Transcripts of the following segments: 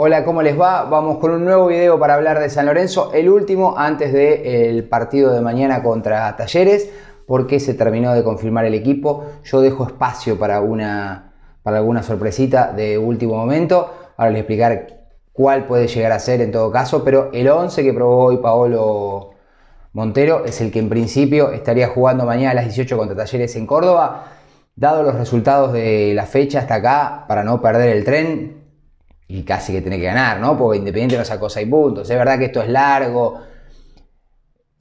Hola, ¿cómo les va? Vamos con un nuevo video para hablar de San Lorenzo, el último antes del partido de mañana contra Talleres, porque se terminó de confirmar el equipo. Yo dejo espacio para, una, para alguna sorpresita de último momento. Ahora les explicar cuál puede llegar a ser en todo caso, pero el 11 que probó hoy Paolo Montero es el que en principio estaría jugando mañana a las 18 contra Talleres en Córdoba. Dado los resultados de la fecha hasta acá, para no perder el tren, y casi que tiene que ganar, ¿no? Porque Independiente no sacó 6 puntos. Es verdad que esto es largo.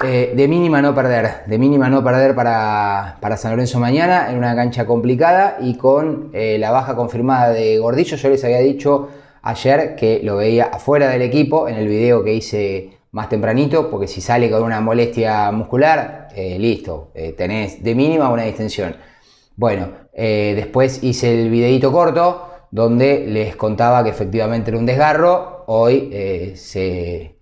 Eh, de mínima no perder, de mínima no perder para, para, San Lorenzo mañana en una cancha complicada y con eh, la baja confirmada de Gordillo. Yo les había dicho ayer que lo veía afuera del equipo en el video que hice más tempranito, porque si sale con una molestia muscular, eh, listo, tenés de mínima una distensión. Bueno, después hice el videito corto donde les contaba que efectivamente era un desgarro. Hoy eh, se,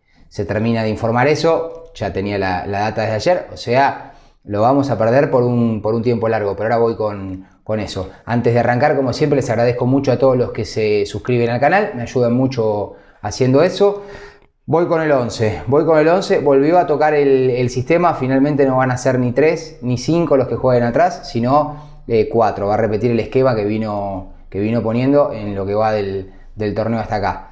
termina de informar eso, ya tenía la, data desde ayer, o sea, lo vamos a perder por un, tiempo largo, pero ahora voy con, eso. Antes de arrancar, como siempre, les agradezco mucho a todos los que se suscriben al canal, me ayudan mucho haciendo eso. Voy con el 11, voy con el 11, volvió a tocar el, sistema, finalmente no van a ser ni 3 ni 5 los que jueguen atrás, sino 4, eh, va a repetir el esquema que vino que vino poniendo en lo que va del, torneo hasta acá.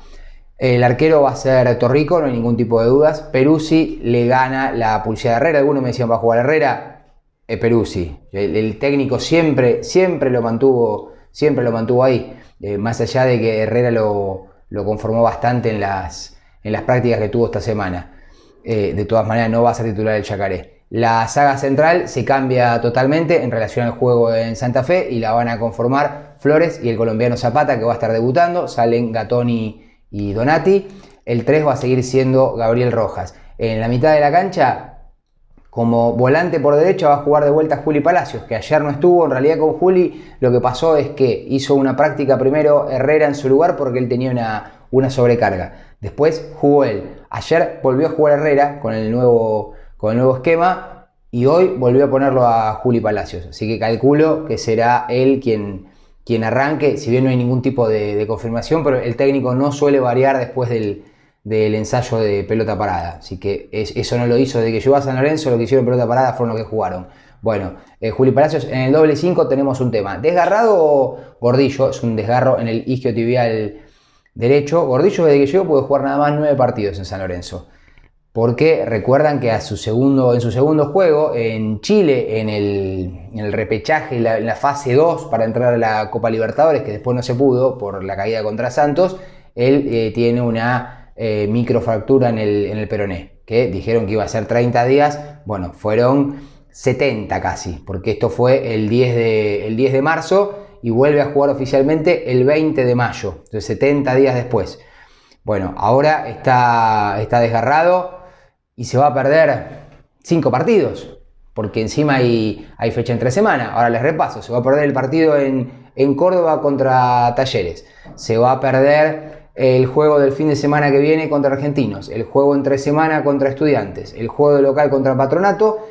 El arquero va a ser Torrico, no hay ningún tipo de dudas. Peruzzi le gana la pulsera de Herrera. Algunos me decían, ¿va a jugar Herrera? Eh, Peruzzi. El, técnico siempre, siempre lo mantuvo, siempre lo mantuvo ahí. Eh, más allá de que Herrera lo, conformó bastante en las, en las prácticas que tuvo esta semana. Eh, de todas maneras, no va a ser titular el Chacaré. La saga central se cambia totalmente en relación al juego en Santa Fe y la van a conformar Flores y el colombiano Zapata que va a estar debutando, salen Gatoni y Donati. El 3 va a seguir siendo Gabriel Rojas. En la mitad de la cancha como volante por derecha va a jugar de vuelta Juli Palacios, que ayer no estuvo. En realidad con Juli lo que pasó es que hizo una práctica primero Herrera en su lugar porque él tenía una, una sobrecarga. Después jugó él. Ayer volvió a jugar Herrera con el nuevo, con el nuevo esquema y hoy volvió a ponerlo a Juli Palacios. Así que calculo que será él quien, quien arranque, si bien no hay ningún tipo de, confirmación, pero el técnico no suele variar después del, ensayo de pelota parada. Así que eso no lo hizo de que llegó a San Lorenzo, lo que hicieron pelota parada fueron los que jugaron. Bueno, eh, Juli Palacios, en el doble cinco tenemos un tema. Desgarrado o gordillo, es un desgarro en el isquiotibial derecho. Gordillo desde que llegó puede jugar nada más nueve partidos en San Lorenzo porque recuerdan que en su segundo juego en Chile, en el, repechaje, en la fase 2 para entrar a la Copa Libertadores, que después no se pudo por la caída contra Santos, él eh, tiene una eh, microfractura en el, peroné, que dijeron que iba a ser 30 días, bueno, fueron 70 casi, porque esto fue el 10 de, marzo y vuelve a jugar oficialmente el 20 de mayo, entonces 70 días después. Bueno, ahora está desgarrado, y se va a perder cinco partidos, porque encima hay, fecha entre semana. Ahora les repaso, se va a perder el partido en, en Córdoba contra Talleres, se va a perder el juego del fin de semana que viene contra Argentinos, el juego entre semana contra Estudiantes, el juego de local contra Patronato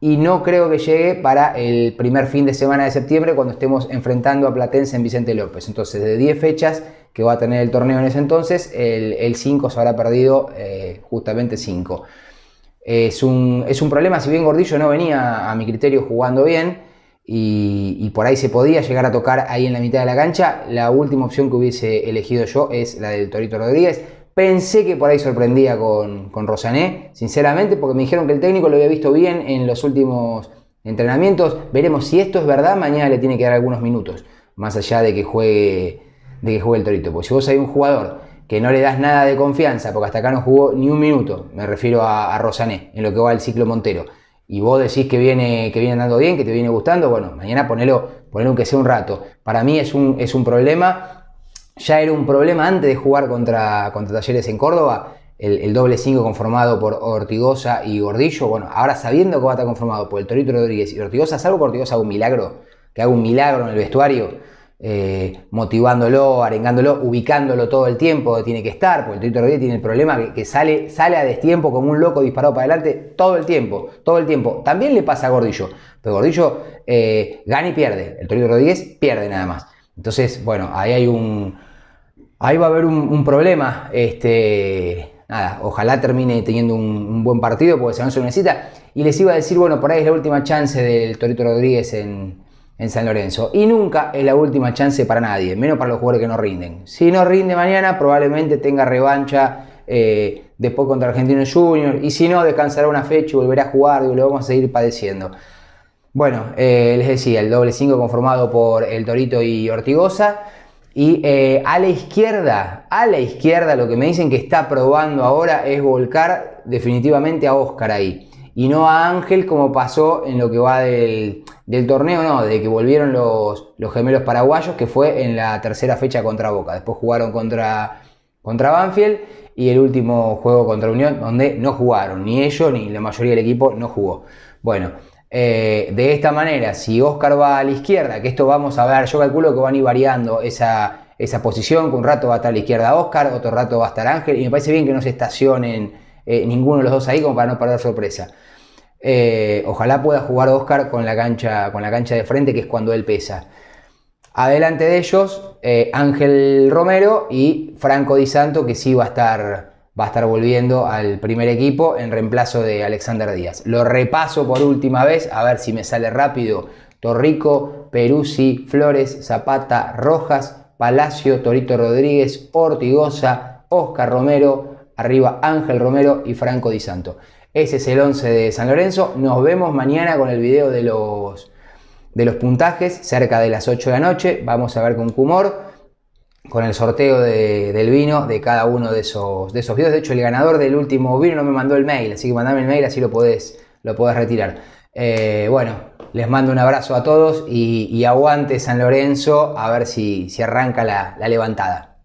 y no creo que llegue para el primer fin de semana de septiembre cuando estemos enfrentando a Platense en Vicente López. Entonces, de 10 fechas que va a tener el torneo en ese entonces, el 5 se habrá perdido eh, justamente 5. Es un, problema, si bien Gordillo no venía a mi criterio jugando bien y por ahí se podía llegar a tocar ahí en la mitad de la cancha, la última opción que hubiese elegido yo es la del Torito Rodríguez Pensé que por ahí sorprendía con, Rosané, sinceramente, porque me dijeron que el técnico lo había visto bien en los últimos entrenamientos. Veremos si esto es verdad, mañana le tiene que dar algunos minutos, más allá de que juegue, de que el Torito. Porque si vos hay un jugador que no le das nada de confianza, porque hasta acá no jugó ni un minuto, me refiero a, Rosané, en lo que va el ciclo Montero, y vos decís que viene, que viene andando bien, que te viene gustando, bueno, mañana ponelo, ponelo aunque sea un rato. Para mí es un, es un problema ya era un problema antes de jugar contra, contra Talleres en Córdoba, el, doble 5 conformado por Ortigosa y Gordillo. Bueno, ahora sabiendo que va a estar conformado por el Torito Rodríguez y Ortigosa, salvo que Ortigosa haga un milagro, que haga un milagro en el vestuario, eh, motivándolo, arengándolo, ubicándolo todo el tiempo tiene que estar, porque el Torito Rodríguez tiene el problema que, sale, sale a destiempo como un loco disparado para adelante todo el tiempo, todo el tiempo. También le pasa a Gordillo, pero Gordillo eh, gana y pierde, el Torito Rodríguez pierde nada más. Entonces, bueno, ahí hay un, ahí va a haber un, problema. Este, nada, ojalá termine teniendo un, buen partido porque se no se una necesita. Y les iba a decir, bueno, por ahí es la última chance del Torito Rodríguez en, San Lorenzo. Y nunca es la última chance para nadie, menos para los jugadores que no rinden. Si no rinde mañana, probablemente tenga revancha eh, después contra Argentino Junior. Y si no, descansará una fecha y volverá a jugar. Y lo vamos a seguir padeciendo. Bueno, eh, les decía, el doble 5 conformado por El Torito y Ortigosa. Y eh, a la izquierda, a la izquierda, lo que me dicen que está probando ahora es volcar definitivamente a Oscar ahí. Y no a Ángel como pasó en lo que va del, torneo, no, de que volvieron los, los, gemelos paraguayos, que fue en la tercera fecha contra Boca. Después jugaron contra, contra Banfield y el último juego contra Unión, donde no jugaron, ni ellos ni la mayoría del equipo no jugó. Bueno, eh, de esta manera, si Oscar va a la izquierda, que esto vamos a ver, yo calculo que van a ir variando esa, posición, que un rato va a estar a la izquierda Oscar, otro rato va a estar Ángel, y me parece bien que no se estacionen eh, ninguno de los dos ahí como para no perder sorpresa. Eh, ojalá pueda jugar Oscar con la, cancha, con la cancha de frente, que es cuando él pesa. Adelante de ellos, Ángel Romero y Franco Di Santo, que sí va a estar va a estar volviendo al primer equipo en reemplazo de Alexander Díaz. Lo repaso por última vez, a ver si me sale rápido. Torrico, Perusi, Flores, Zapata, Rojas, Palacio, Torito Rodríguez, Ortigosa, Oscar Romero, arriba Ángel Romero y Franco Di Santo. Ese es el 11 de San Lorenzo. Nos vemos mañana con el video de los, de los puntajes, cerca de las 8 de la noche. Vamos a ver con humor con el sorteo del vino de cada uno de esos, de esos videos. De hecho, el ganador del último vino no me mandó el mail, así que mandame el mail, así lo podés, lo podés retirar. Eh, bueno, les mando un abrazo a todos y, aguante San Lorenzo a ver si, si arranca la levantada.